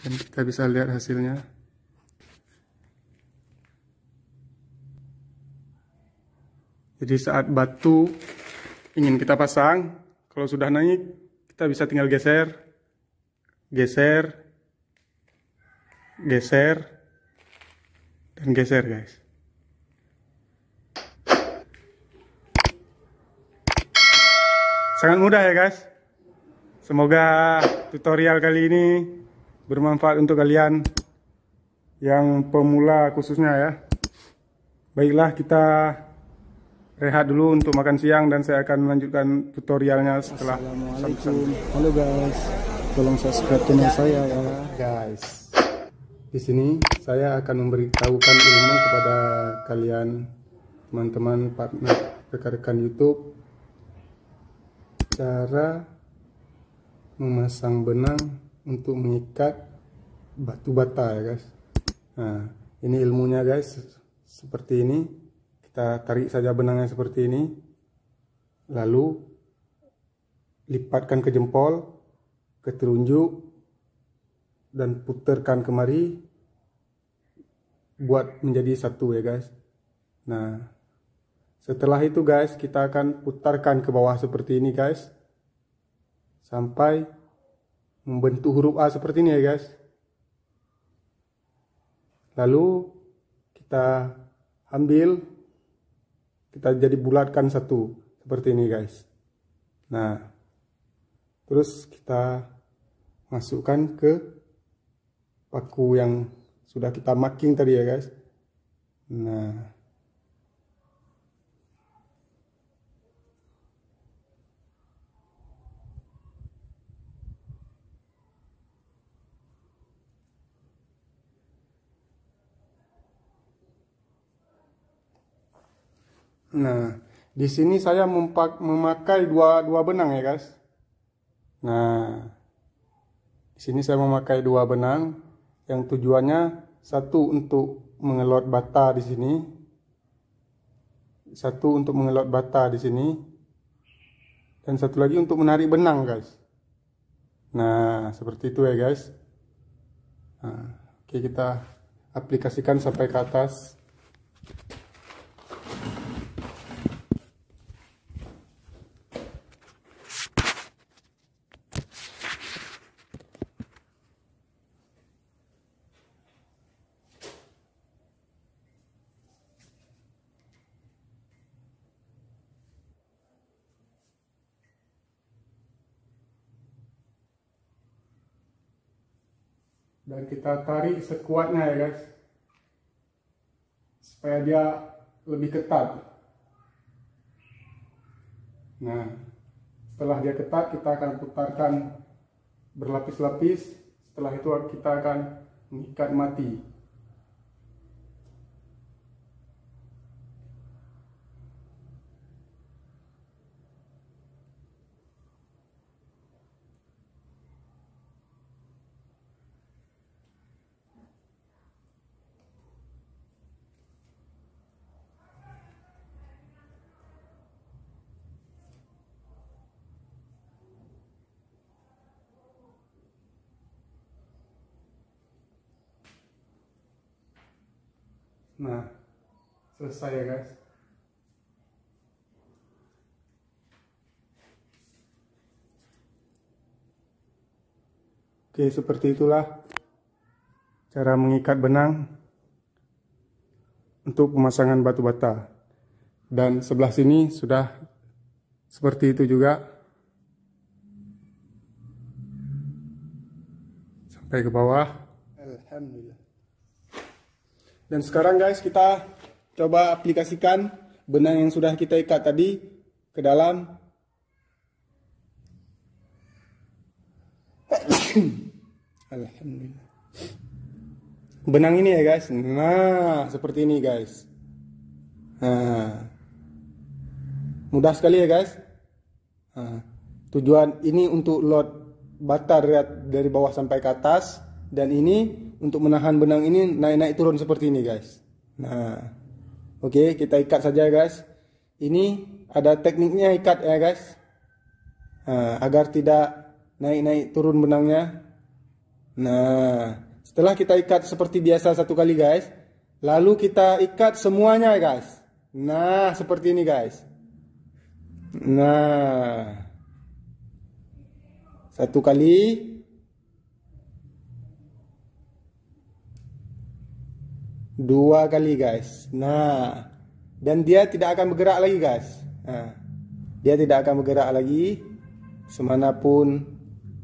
dan kita bisa lihat hasilnya jadi saat batu ingin kita pasang kalau sudah naik kita bisa tinggal geser geser geser dan geser guys sangat mudah ya guys semoga tutorial kali ini bermanfaat untuk kalian yang pemula khususnya ya. Baiklah kita rehat dulu untuk makan siang dan saya akan melanjutkan tutorialnya setelah Assalamualaikum. Halo guys, tolong subscribe channel saya ya guys. Di sini saya akan memberitahukan ilmu kepada kalian teman-teman partner rekan-rekan YouTube cara memasang benang untuk mengikat batu bata ya guys nah ini ilmunya guys seperti ini kita tarik saja benangnya seperti ini lalu lipatkan ke jempol ke telunjuk dan putarkan kemari buat menjadi satu ya guys nah setelah itu guys kita akan putarkan ke bawah seperti ini guys sampai membentuk huruf A seperti ini ya guys. Lalu kita ambil, kita jadi bulatkan satu seperti ini guys. Nah, terus kita masukkan ke paku yang sudah kita marking tadi ya guys. Nah. Nah, di sini saya memakai dua dua benang ya, guys. Nah, di sini saya memakai dua benang yang tujuannya satu untuk mengelot bata di sini. Satu untuk mengelot bata di sini. Dan satu lagi untuk menarik benang, guys. Nah, seperti itu ya, guys. Nah, oke, kita aplikasikan sampai ke atas. dan kita tarik sekuatnya ya guys supaya dia lebih ketat nah setelah dia ketat kita akan putarkan berlapis-lapis setelah itu kita akan mengikat mati Nah, selesai ya guys. Oke, seperti itulah cara mengikat benang untuk pemasangan batu bata. Dan sebelah sini sudah seperti itu juga. Sampai ke bawah. Alhamdulillah. Dan sekarang guys kita coba aplikasikan benang yang sudah kita ikat tadi ke dalam Alhamdulillah. Benang ini ya guys. Nah, seperti ini guys. Nah. Mudah sekali ya guys. Nah. Tujuan ini untuk load bata dari bawah sampai ke atas dan ini untuk menahan benang ini naik-naik turun seperti ini guys nah oke okay, kita ikat saja guys ini ada tekniknya ikat ya guys nah, agar tidak naik-naik turun benangnya nah setelah kita ikat seperti biasa satu kali guys lalu kita ikat semuanya guys nah seperti ini guys nah satu kali dua kali guys nah dan dia tidak akan bergerak lagi guys nah, dia tidak akan bergerak lagi semanapun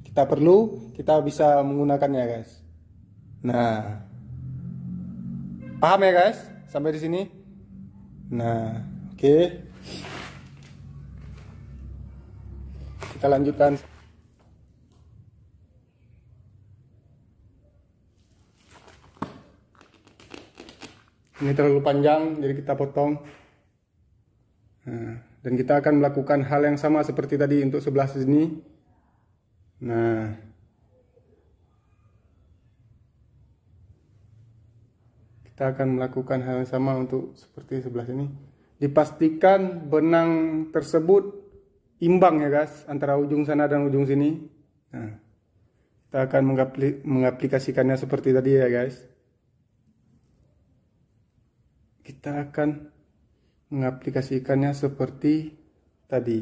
kita perlu kita bisa menggunakannya guys nah paham ya guys sampai di sini nah oke okay. kita lanjutkan ini terlalu panjang jadi kita potong nah, dan kita akan melakukan hal yang sama seperti tadi untuk sebelah sini nah kita akan melakukan hal yang sama untuk seperti sebelah sini dipastikan benang tersebut imbang ya guys antara ujung sana dan ujung sini nah, kita akan mengaplikasikannya seperti tadi ya guys kita akan mengaplikasikannya seperti tadi.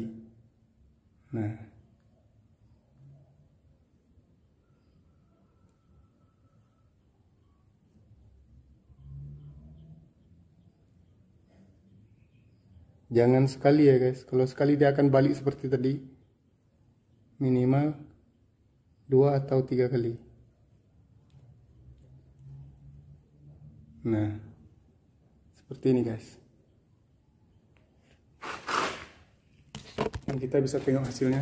Nah, jangan sekali ya guys. Kalau sekali dia akan balik seperti tadi, minimal dua atau tiga kali. Nah seperti ini guys dan kita bisa tengok hasilnya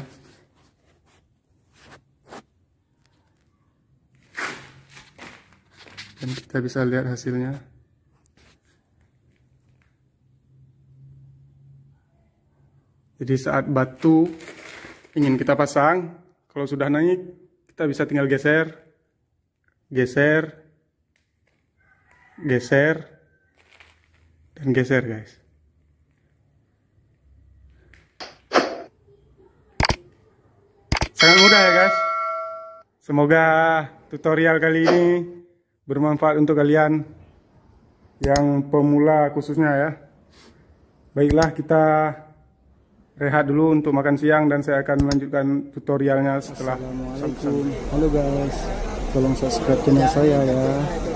dan kita bisa lihat hasilnya jadi saat batu ingin kita pasang kalau sudah naik kita bisa tinggal geser geser geser dan geser guys sangat mudah ya guys semoga tutorial kali ini bermanfaat untuk kalian yang pemula khususnya ya baiklah kita rehat dulu untuk makan siang dan saya akan melanjutkan tutorialnya setelah Assalamualaikum Halo guys tolong subscribe channel saya ya